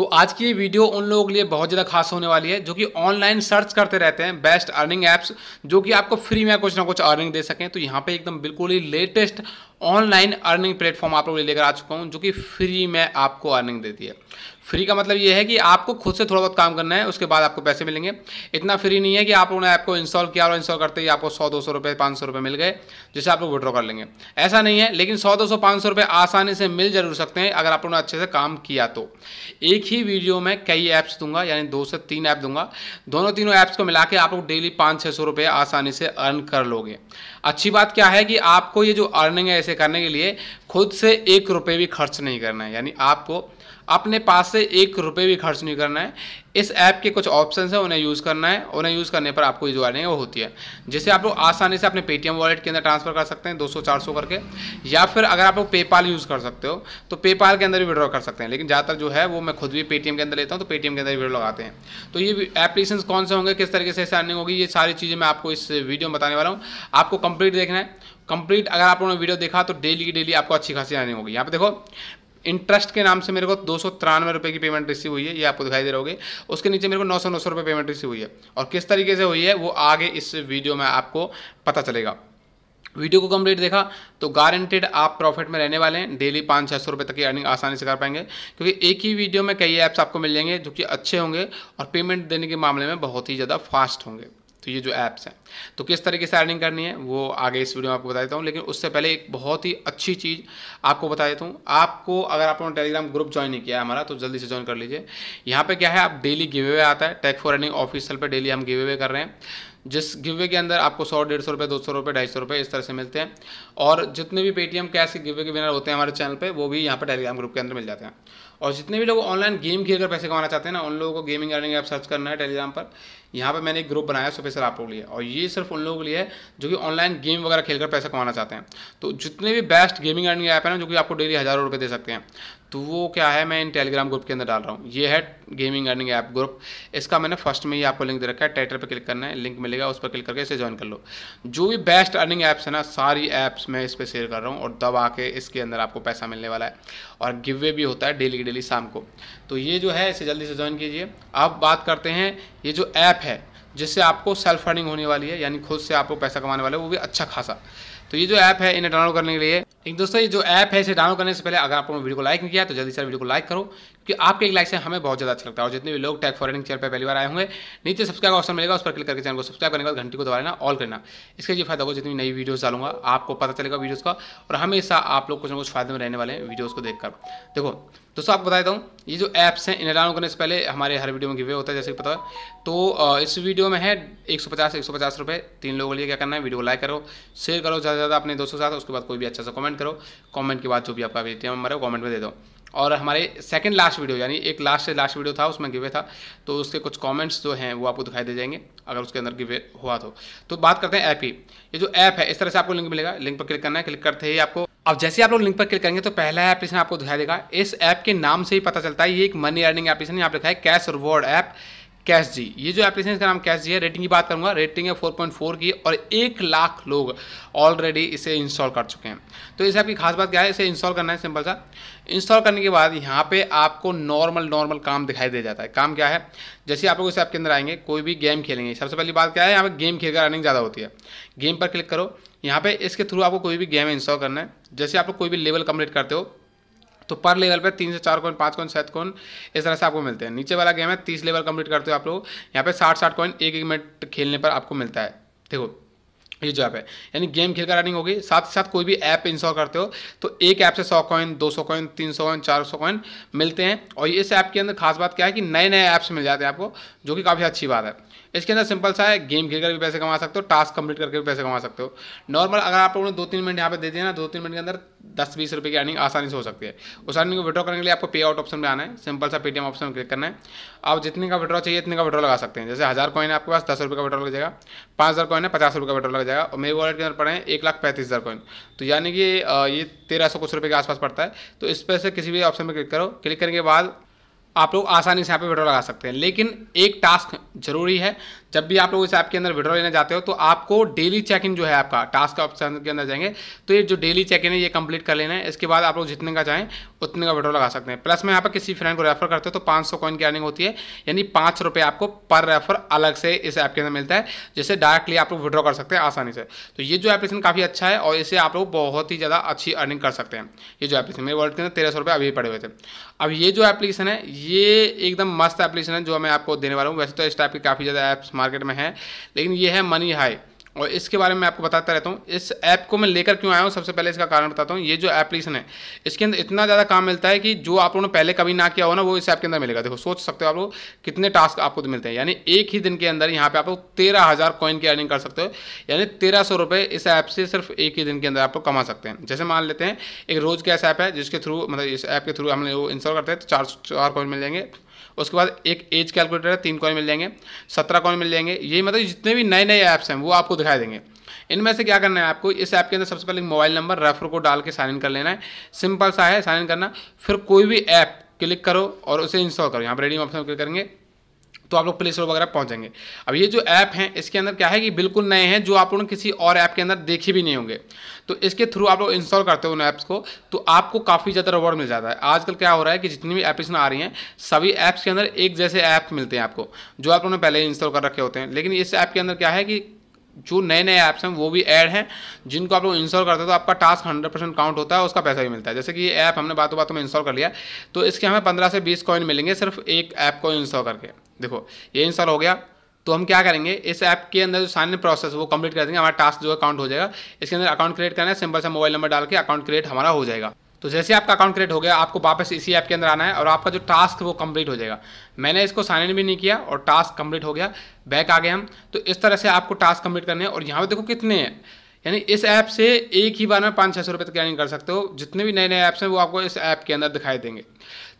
तो आज की वीडियो उन लोगों के लिए बहुत ज़्यादा खास होने वाली है जो कि ऑनलाइन सर्च करते रहते हैं बेस्ट अर्निंग ऐप्स जो कि आपको फ्री में कुछ ना कुछ अर्निंग दे सकें तो यहाँ पे एकदम बिल्कुल ही लेटेस्ट ऑनलाइन अर्निंग प्लेटफॉर्म आप लोग लेकर आ चुका हूँ जो कि फ्री में आपको अर्निंग देती है फ्री का मतलब ये है कि आपको खुद से थोड़ा बहुत काम करना है उसके बाद आपको पैसे मिलेंगे इतना फ्री नहीं है कि आप लोगों ने ऐप को इंस्टॉल किया और इंस्टॉल करते ही आपको सौ दो सौ रुपये पाँच सौ रुपये मिल गए जिसे आप लोग विड्रॉ कर लेंगे ऐसा नहीं है लेकिन सौ दो सौ पाँच सौ रुपये आसानी से मिल जरूर सकते हैं अगर आप लोगों ने अच्छे से काम किया तो एक ही वीडियो में कई ऐप्स दूंगा यानी दो से तीन ऐप दूंगा दोनों तीनों ऐप्स को मिला के आप लोग डेली पाँच छः सौ रुपये आसानी से अर्न कर लोगे अच्छी बात क्या है कि आपको ये जो अर्निंग है ऐसे करने के लिए खुद से एक रुपये भी खर्च नहीं करना है यानी आपको अपने पास से एक रुपये भी खर्च नहीं करना है इस ऐप के कुछ ऑप्शन हैं उन्हें यूज़ करना है उन्हें यूज़ करने पर आपको जो आने वो होती है जिसे आप लोग आसानी से अपने पेटीएम वॉलेट के अंदर ट्रांसफ़र कर सकते हैं 200 400 करके या फिर अगर आप लोग पेपाल यूज़ कर सकते हो तो पेपाल के अंदर भी विड्रॉ कर सकते हैं लेकिन ज़्यादातर जो है वो मैं खुद भी पेटीएम के अंदर लेता हूँ तो पेटीएम के अंदर भी विड्रॉ लगाते हैं तो ये एप्लीकेशन कौन से होंगे किस तरीके से ऐसे अर्निंग होगी ये सारी चीज़ें मैं आपको इस वीडियो में बताने वाला हूँ आपको कंप्लीट देखना है कंप्लीट अगर आप लोगों ने वीडियो देखा तो डेली की डेली आपको अच्छी खासी आने होगी यहाँ पे देखो इंटरेस्ट के नाम से मेरे को दो सौ तिरानवे रुपये की पेमेंट रिसीव हुई है ये आपको दिखाई दे रहा होगी उसके नीचे मेरे को नौ सौ नौ सौ रुपये पेमेंट रिसीव हुई है और किस तरीके से हुई है वो आगे इस वीडियो में आपको पता चलेगा वीडियो को कंप्लीट देखा तो गारंटेड आप प्रॉफिट में रहने वाले हैं डेली पाँच छः सौ रुपये तक की अर्निंग आसानी से कर पाएंगे क्योंकि एक ही वीडियो में कई ऐप्स आपको मिल जाएंगे जो कि अच्छे होंगे और पेमेंट देने के मामले में बहुत ही ज़्यादा फास्ट होंगे तो ये जो ऐप्स हैं तो किस तरीके से अर्निंग करनी है वो आगे इस वीडियो में आपको बता देता हूँ लेकिन उससे पहले एक बहुत ही अच्छी चीज़ आपको बता देता हूँ आपको अगर आपने टेलीग्राम ग्रुप ज्वाइन नहीं किया है हमारा तो जल्दी से ज्वाइन कर लीजिए यहाँ पे क्या है आप डेली गिवे वे आता है टेक फॉर अर्निंग ऑफिसल पर डेली हम गिवे वे कर रहे हैं जिस गिवे के अंदर आपको सौ डेढ़ सौ रुपये दो सौ रुपये ढाई सौ रुपये इस तरह से मिलते हैं और जितने भी पेटीएम कैश के गिवे के विनर होते हैं हमारे चैनल पर वो भी यहाँ पर टेलीग्राम ग्रुप के अंदर मिल जाते हैं और जितने भी लोग ऑनलाइन गेम खेल कर पैसे कमाना चाहते हैं ना उन लोगों को गेमिंग अर्निंग ऐप सर्च करना है टेलीग्राम पर यहाँ पर मैंने एक ग्रुप बनाया सर आप लोग लिए और ये सिर्फ उन लोगों के लिए है जो कि ऑनलाइन गेम वगैरह खेलकर पैसा कमाना चाहते हैं तो जितने भी बेस्ट गेमिंग अर्निंग ऐप है ना जो कि आपको डेली हज़ारों रुपये दे सकते हैं तो वो क्या है मैं इन टेलीग्राम ग्रुप के अंदर डाल रहा हूँ ये है गेमिंग अर्निंग ऐप ग्रुप इसका मैंने फर्स्ट में ही आपको लिंक दे रखा है ट्विटर पर क्लिक करना है लिंक मिलेगा उस पर क्लिक करके इसे ज्वाइन कर लो जो भी बेस्ट अर्निंग ऐप्स है ना सारी ऐप्स मैं इस पर शेयर कर रहा हूँ और दबा के इसके अंदर आपको पैसा मिलने वाला है और गिवे भी होता है डेली डेली शाम को तो ये जो है इसे जल्दी से ज्वाइन कीजिए अब बात करते हैं ये जो ऐप है जिससे आपको सेल्फ अर्निंग होने वाली है यानी खुद से आपको पैसा कमाने वाला है वो भी अच्छा खासा तो ये जो ऐप है इन्हें डाउनलोड करने के लिए एक दोस्तों ये जो ऐप है इसे डाउनलोड करने से पहले अगर आपने वीडियो को लाइक नहीं किया तो जल्दी से वीडियो को लाइक करो क्योंकि आपके एक लाइक से हमें बहुत ज़्यादा अच्छा लगता है और जितने भी लोग टैक फॉरनिंग चैनल पर पहली बार आए होंगे नीचे सब्सक्राइब ऑप्शन मिलेगा उस पर क्लिक करके चैनल को सब्सक्राइब करने के बाद घंटी को दबा लेना ऑल करना इसका ये फायदा होगा जितनी नई वीडियो डालूंगा आपको पता चलेगा वीडियोज़ का और हमेशा आप लोग कुछ ना कुछ फायदे में रहने वाले हैं वीडियोज़ को देखकर देखो दोस्तों आपको बता देता हूँ ये जो ऐप्स हैं इन्हें डाउनलोड करने से पहले हमारे हर वीडियो में गिवे होता है जैसे कि पता है तो इस वीडियो में है 150 150 रुपए तीन लोगों के लिए क्या करना है वीडियो को लाइक करो शेयर करो ज़्यादा से ज़्यादा अपने दोस्तों के साथ उसके बाद कोई भी अच्छा सा कमेंट करो कमेंट के बाद जो भी आपका भेज नंबर है वो कॉमेंट में दे दो और हमारे सेकंड लास्ट वीडियो यानी एक लास्ट से लास्ट वीडियो था उसमें गिवे था तो उसके कुछ कॉमेंट्स जो हैं वो आपको दिखाई दे जाएंगे अगर उसके अंदर गिवे हुआ तो तो बात करते हैं ऐप की ये जो ऐप है इस तरह से आपको लिंक मिलेगा लिंक पर क्लिक करना है क्लिक करते ही आपको अब जैसे आप लोग लिंक पर क्लिक करेंगे तो पहला एप्लीकेशन आपको दिखाई देगा इस ऐप के नाम से ही पता चलता है ये एक मनी अर्निंग एप्लीकेशन यहाँ पर लिखा है कैश रिवॉर्ड ऐप कैश जी ये जो एप्लीकेशन का नाम कैश जी है रेटिंग की बात करूँगा रेटिंग है 4.4 की और एक लाख लोग ऑलरेडी इसे इंस्टॉल कर चुके हैं तो इस ऐप की खास बात क्या है इसे इंस्टॉल करना है सिंपल सा इंस्टॉल करने के बाद यहाँ पे आपको नॉर्मल नॉर्मल काम दिखाई दे जाता है काम क्या है जैसे आप लोग इस ऐप के अंदर आएंगे कोई भी गेम खेलेंगे सबसे पहली बात क्या है यहाँ पर गेम खेल कर रनिंग ज़्यादा होती है गेम पर क्लिक करो यहाँ पे इसके थ्रू आपको कोई भी गेम इंस्टॉल करना है जैसे आप लोग कोई भी लेवल कम्प्लीट करते हो तो पर लेवल पर तीन से चार कॉइन पाँच कॉइन सात कॉइन इस तरह से आपको मिलते हैं नीचे वाला गेम है तीस लेवल कंप्लीट करते हो आप लोग यहाँ पे साठ साठ कॉइन एक एक मिनट खेलने पर आपको मिलता है देखो ये जो ऐप है यानी गेम खेल कर रनिंग होगी साथ ही साथ कोई भी ऐप इंस्टॉल करते हो तो एक ऐप से सौ कॉइन दो सौ कॉइन तीन सौ कॉइन चार सौ कॉइन मिलते हैं और इस ऐप के अंदर खास बात क्या है कि नए नए ऐप्स मिल जाते हैं आपको जो कि काफ़ी अच्छी बात है इसके अंदर सिंपल सा है गेम खेल कर भी पैसे कमा सकते हो टास्क कंप्लीट करके भी पैसे कमा सकते हो नॉर्मल अगर आप लोगों ने दो तीन मिनट यहाँ पे दे दिया ना दो तीन मिनट के अंदर दस बीस रुपये की अर्निंग आसानी से हो सकती है उस अर्निंग को विड्रॉ करने के लिए आपको पे आउट ऑप्शन में आना है सिंपल सा पेटीएम ऑप्शन में क्लिक करना है आप जितने का विड्रॉ चाहिए इतने का विड्रॉ लगा सकते हैं जैसे हज़ार कॉइन है आपके पास दस रुपये का विड्रॉ लग जाएगा पाँच हज़ार कॉइन है पचास रुपये का विड्रॉ लग जाएगा और मेरे वॉलेट के अंदर पड़े हैं एक लाख पैंतीस हज़ार कॉइन तो यानी कि ये तेरह सौ कुछ रुपये के आसपास पड़ता है तो इस पर से किसी भी ऑप्शन में क्लिक करो क्लिक करने के बाद आप लोग आसानी से यहाँ पे विड्रॉ लगा सकते हैं लेकिन एक टास्क जरूरी है जब भी आप लोग इस ऐप के अंदर विड्रॉ लेने जाते हो तो आपको डेली चेक इन जो है आपका टास्क ऑप्शन के अंदर जाएंगे तो ये जो डेली चेक इन है ये कंप्लीट कर लेना है इसके बाद आप लोग जितने का चाहें उतने का विड्रॉ लगा सकते हैं प्लस में यहाँ पर किसी फ्रेंड को रेफर करते हो तो पाँच सौ कॉइन की अर्निंग होती है यानी पाँच रुपये आपको पर रेफर अलग से इस ऐप के अंदर मिलता है जिसे डायरेक्टली आप लोग विड्रॉ कर सकते हैं आसानी से तो ये जो एप्लीकेशन काफ़ी अच्छा है और इसे आप लोग बहुत ही ज़्यादा अच्छी अर्निंग कर सकते हैं ये जो एप्लीकेशन मेरे वर्ल्ड के अंदर तेरह सौ रुपये अभी पड़े हुए थे अब ये जो एप्लीकेशन है ये एकदम मस्त एप्लीकेशन है जो मैं आपको देने वाला हूँ वैसे तो इस टाइप के काफ़ी ज़्यादा ऐप्स मार्केट में है लेकिन ये है मनी हाई और इसके बारे में आपको बताता रहता हूँ इस ऐप को मैं लेकर क्यों आया हूँ सबसे पहले इसका कारण बताता हूँ ये जो एप्लीकेशन है इसके अंदर इतना ज़्यादा काम मिलता है कि जो आप लोगों ने पहले कभी ना किया हो ना वो इस ऐप के अंदर मिलेगा देखो सोच सकते हो आप लोग कितने टास्क आपको मिलते हैं यानी एक ही दिन के अंदर यहाँ पे आप लोग तेरह हज़ार कॉइन की अर्निंग कर सकते हो यानी तेरह सौ रुपये इस ऐप से सिर्फ एक ही दिन के अंदर आप लोग कमा सकते हैं जैसे मान लेते हैं एक रोज़ का ऐसा ऐप है जिसके थ्रू मतलब इस ऐप के थ्रू हम लोग इंस्टॉल करते हैं तो चार चार कॉइन मिल जाएंगे उसके बाद एक एज कैलकुलेटर है तीन कॉइन मिल जाएंगे सत्रह कॉइन मिल जाएंगे ये मतलब जितने भी नए नए ऐप्स हैं वो आपको दिखाई देंगे इनमें से क्या करना है आपको इस ऐप के अंदर सबसे पहले मोबाइल नंबर रेफर को डाल के साइन इन कर लेना है सिंपल सा है साइन इन करना फिर कोई भी ऐप क्लिक करो और उसे इंस्टॉल करो यहाँ पर रेडी ऑप्शन क्लिक करेंगे तो आप लोग प्ले स्टोर वगैरह पहुंचेंगे अब ये जो ऐप हैं इसके अंदर क्या है कि बिल्कुल नए हैं जो आप ने किसी और ऐप के अंदर देखे भी नहीं होंगे तो इसके थ्रू आप लोग इंस्टॉल करते हो उन ऐप्स को तो आपको काफ़ी ज़्यादा रिवॉर्ड मिल जाता है आजकल क्या हो रहा है कि जितनी भी एप्लीकेशन आ रही हैं सभी ऐप्स के अंदर एक जैसे ऐप मिलते हैं आपको जो आप लोगों ने पहले ही इंस्टॉल कर रखे होते हैं लेकिन इस ऐप के अंदर क्या है कि जो नए नए ऐप्स हैं वो भी ऐड हैं जिनको आप लोग इंस्टॉल करते हैं तो आपका टास्क 100 परसेंट काउंट होता है उसका पैसा भी मिलता है जैसे कि ये ऐप हमने बातों बातों में इंस्टॉल कर लिया तो इसके हमें 15 से 20 कॉइन मिलेंगे सिर्फ एक ऐप को इंस्टॉल करके देखो ये इंस्टॉल हो गया तो हम क्या करेंगे इस ऐप के अंदर जो साइन प्रोसेस वो कंप्लीट कर देंगे हमारा टास्क जो अकाउंट हो जाएगा इसके अंदर अकाउंट क्रिएट करना है सिंपल सा मोबाइल नंबर डाल के अकाउंट क्रिएट हमारा हो जाएगा तो जैसे आपका अकाउंट क्रिएट हो गया आपको वापस इसी ऐप के अंदर आना है और आपका जो टास्क वो कंप्लीट हो जाएगा मैंने इसको साइन इन भी नहीं किया और टास्क कंप्लीट हो गया बैक आ गए हम तो इस तरह से आपको टास्क कंप्लीट करने हैं और यहाँ पे देखो कितने हैं यानी इस ऐप से एक ही बार में पाँच छः सौ रुपये तक अर्निंग कर सकते हो जितने भी नए नए ऐप्स हैं वो आपको इस ऐप के अंदर दिखाई देंगे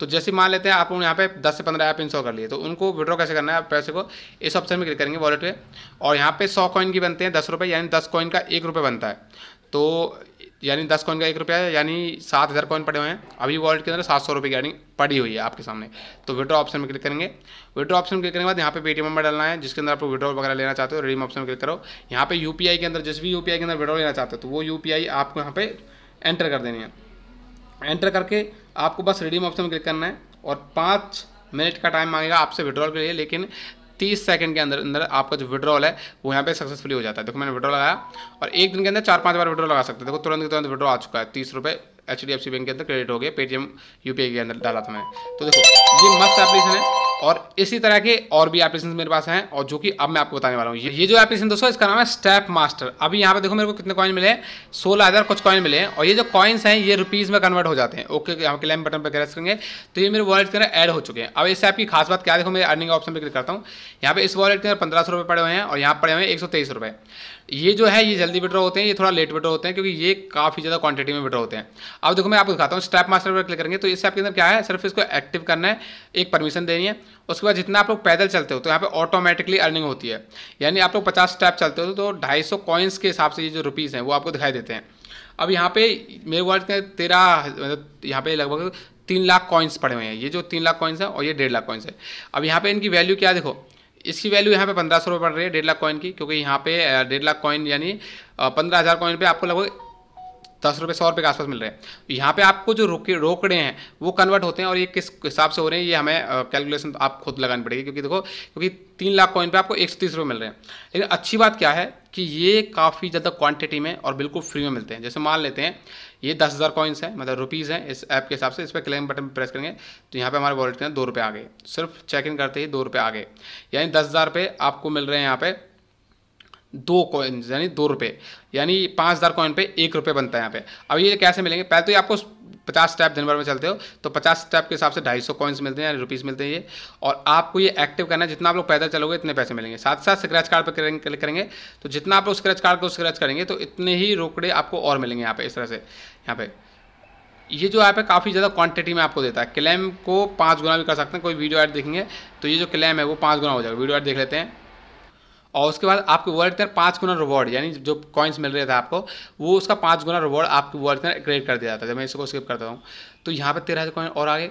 तो जैसे मान लेते हैं आप यहाँ पे 10 से 15 ऐप इंस्टॉल कर लिए तो उनको विड्रॉ कैसे करना है आप पैसे को इस ऑप्शन में क्लिक करेंगे वॉलेट पे और यहाँ पे 100 कॉइन की बनते हैं दस रुपये यानी दस कॉइन का एक रुपये बनता है तो यानी दस कॉइन का एक रुपया है यानी सात हज़ार कॉइन पड़े हुए हैं अभी वॉलेट के अंदर सात सौ रुपये की अर्निंग पड़ी हुई है आपके सामने तो विड्रॉ ऑप्शन में क्लिक करेंगे विड्रॉ ऑप्शन में क्लिक करने के बाद यहाँ पे पेटीएम नंबर डालना है जिसके अंदर आप विड्रॉ वगैरह लेना चाहते हो रिडीम ऑप्शन में क्लिक करो यहाँ पे यू के अंदर जिस भी यू के अंदर विड्रॉ लेना चाहते हो तो वो यू आपको यहाँ पर एंटर कर देनी है एंटर करके आपको बस रिडीम ऑप्शन में क्लिक करना है और पाँच मिनट का टाइम मांगेगा आपसे विड्रॉल के लिए लेकिन तीस सेकंड के अंदर अंदर आपका जो विड्रॉल है वो यहाँ पे सक्सेसफुली हो जाता है देखो मैंने विड्रॉ लगाया और एक दिन के अंदर चार पांच बार विड्रॉ लगा सकते हैं देखो तुरंत तुरंत विड्रॉ आ चुका है तीस रुपये H D F C bank के अंदर क्रेडिट हो गया पेटीएम यू के अंदर डाला था मैंने तो देखो ये मस्त एप्लीकेशन है और इसी तरह के और भी एप्लीकेशन मेरे पास हैं और जो कि अब मैं आपको बताने वाला हूँ ये, जो एप्लीकेशन दोस्तों इसका नाम है स्टेप मास्टर अभी यहाँ पे देखो मेरे को कितने कॉइन मिले सोलह हज़ार कुछ कॉइन मिले और ये जो कॉइन्स हैं ये रुपीज़ में कन्वर्ट हो जाते हैं ओके यहाँ के बटन पर क्रेस करेंगे तो ये मेरे वॉलेट के अंदर एड हो चुके हैं अब इस ऐप की खास बात क्या देखो मैं अर्निंग ऑप्शन पर क्लिक करता हूँ यहाँ पे इस वॉलेट के अंदर पंद्रह सौ पड़े हुए हैं और यहाँ पड़े हुए हैं एक सौ तेईस रुपये ये जो है ये जल्दी विड्रॉ होते हैं ये थोड़ा लेट विड्रॉ होते हैं क्योंकि ये काफ़ी ज़्यादा क्वांटिटी में विड्रॉ होते हैं अब देखो मैं आपको दिखाता हूँ स्टैप मास्टर पर क्लिक करेंगे तो इससे आपके अंदर क्या है सिर्फ इसको एक्टिव करना है एक परमिशन देनी है उसके बाद जितना आप लोग पैदल चलते हो तो यहाँ पे ऑटोमेटिकली अर्निंग होती है यानी आप लोग पचास स्टेप चलते हो तो ढाई सौ कॉइन्स के हिसाब से ये जो रुपीज़ हैं वो आपको दिखाई देते हैं अब यहाँ पे मेरे वर्ड के तेरह मतलब यहाँ पे लगभग तीन लाख कॉइन्स पड़े हुए हैं ये जो तीन लाख कॉइन्स है और ये डेढ़ लाख कॉइन्स है अब यहाँ पे इनकी वैल्यू क्या देखो इसकी वैल्यू यहाँ पे पंद्रह सौ रुपये पड़ रही है डेढ़ लाख कॉइन की क्योंकि यहाँ पे डेढ़ लाख कॉइन यानी पंद्रह हज़ार कॉइन पे आपको लगभग दस रुपये सौ रुपये के आसपास मिल रहे हैं यहाँ पे आपको जो रोके रोकड़े हैं वो कन्वर्ट होते हैं और ये किस हिसाब से हो रहे हैं ये हमें कैलकुलेशन आप खुद लगानी पड़ेगी क्योंकि देखो क्योंकि तीन लाख कॉइन पे आपको एक सौ तीस रुपये मिल रहे हैं लेकिन अच्छी बात क्या है कि ये काफ़ी ज़्यादा क्वांटिटी में और बिल्कुल फ्री में मिलते हैं जैसे मान लेते हैं ये दस हज़ार कॉइन्स हैं मतलब रुपीज़ हैं इस ऐप के हिसाब से इस पर क्लेम बटन प्रेस करेंगे तो यहाँ पे हमारे वॉलेट के अंदर दो रुपये आ गए सिर्फ चेक इन करते ही दो रुपये आ गए यानी दस हज़ार रुपये आपको मिल रहे हैं यहाँ पे दो कॉइन यानी दो रुपये यानी पाँच हज़ार कॉइन पे एक रुपये बनता है यहाँ पे अब ये कैसे मिलेंगे पहले तो ये आपको पचास स्टैप दिन भर में चलते हो तो पचास स्टैप के हिसाब से ढाई सौ कॉइन्स मिलते हैं यानी रुपीज़ मिलते हैं ये और आपको ये एक्टिव करना है जितना आप लोग पैदल चलोगे इतने पैसे मिलेंगे साथ साथ स्क्रैच कार्ड पर क्लिक करेंगे तो जितना आप लोग स्क्रैच कार्ड को स्क्रैच करेंगे तो इतने ही रोकड़े आपको और मिलेंगे यहाँ पे इस तरह से यहाँ पे ये जो ऐप है काफ़ी ज़्यादा क्वांटिटी में आपको देता है क्लेम को पाँच गुना भी कर सकते हैं कोई वीडियो ऐड देखेंगे तो ये जो क्लेम है वो पाँच गुना हो जाएगा वीडियो ऐड देख लेते हैं और उसके बाद आपके वॉलेट के अंदर पाँच गुना रिवॉर्ड यानी जो कॉइन्स मिल रहे थे आपको वो उसका पाँच गुना रिवॉर्ड आपके वॉलेट के अंदर क्रिएट कर दिया जाता है जब मैं इसको स्किप करता हूँ तो यहाँ पर तेरह हज़ार कॉइन और आगे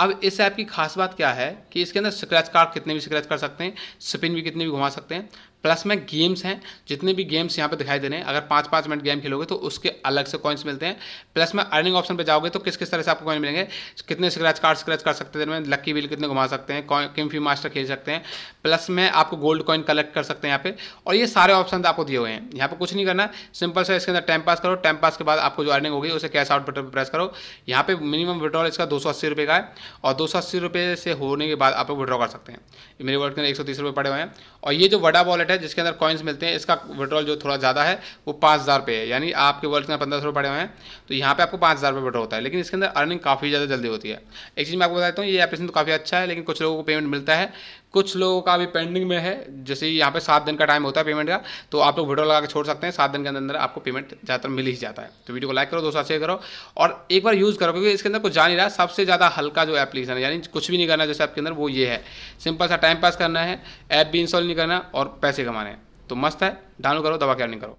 अब इस ऐप की खास बात क्या है कि इसके अंदर स्क्रैच कार्ड कितने भी स्क्रैच कर सकते हैं स्पिन भी कितने भी घुमा सकते हैं प्लस में गेम्स हैं जितने भी गेम्स यहाँ पे दिखाई दे रहे हैं अगर पाँच पाँच मिनट गेम खेलोगे तो उसके अलग से कॉइन्स मिलते हैं प्लस में अर्निंग ऑप्शन पे जाओगे तो किस किस तरह से आपको कॉइन मिलेंगे कितने स्क्रैच कार्ड स्क्रैच कर सकते हैं लक्की व्हील कितने घुमा सकते हैं किम्फी मास्टर खेल सकते हैं प्लस में आपको गोल्ड कॉइन कलेक्ट कर सकते हैं यहाँ पे और ये सारे ऑप्शन आपको दिए हुए हैं यहाँ पर कुछ नहीं करना सिंपल से इसके अंदर टाइम पास करो टाइम पास के बाद आपको जो अर्निंग होगी उसे कैश आउट बटन पर प्रेस करो यहाँ पे मिनिमम विड्रॉल इसका दो सौ अस्सी रुपये का है और दो सौ अस्सी रुपये से होने के बाद आप लोग विड्रॉ कर सकते हैं मेरे वर्ड के अंदर एक सौ तीस रुपये पड़े हुए हैं और ये जो वडा वॉलेट सेट है जिसके अंदर कॉइन्स मिलते हैं इसका विड्रॉल जो थोड़ा ज़्यादा है वो पाँच हज़ार है यानी आपके वर्ल्ड के अंदर पंद्रह सौ पड़े हुए हैं तो यहाँ पे आपको पाँच हज़ार रुपये विड्रॉ होता है लेकिन इसके अंदर अर्निंग काफ़ी ज़्यादा जल्दी होती है एक चीज़ मैं आपको बताता हूँ ये एप्लीकेशन तो काफ़ी अच्छा है लेकिन कुछ लोगों को पेमेंट मिलता है कुछ लोगों का अभी पेंडिंग में है जैसे यहाँ पे सात दिन का टाइम होता है पेमेंट का तो आप लोग वीडियो लगा के छोड़ सकते हैं सात दिन के अंदर अंदर आपको पेमेंट ज़्यादातर मिल ही जाता है तो वीडियो को लाइक करो दोस्तों शेयर करो और एक बार यूज़ करो क्योंकि इसके अंदर कुछ जा नहीं रहा सबसे ज़्यादा हल्का जो एप्लीकेशन है यानी कुछ भी नहीं करना जैसे आपके अंदर वो ये है सिंपल सा टाइम पास करना है ऐप भी इंस्टॉल नहीं करना और पैसे कमाने हैं तो मस्त है डाउनलोड करो दवा क्या नहीं करो